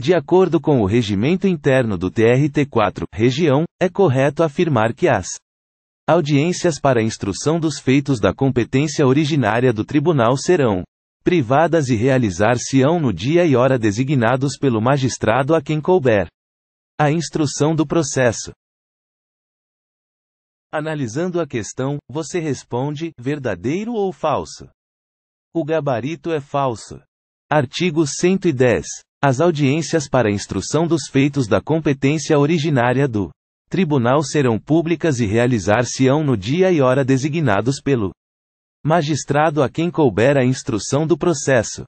De acordo com o regimento interno do TRT4, região, é correto afirmar que as audiências para instrução dos feitos da competência originária do tribunal serão privadas e realizar-se-ão no dia e hora designados pelo magistrado a quem couber a instrução do processo. Analisando a questão, você responde: verdadeiro ou falso? O gabarito é falso. Artigo 110. As audiências para instrução dos feitos da competência originária do tribunal serão públicas e realizar-se-ão no dia e hora designados pelo magistrado a quem couber a instrução do processo.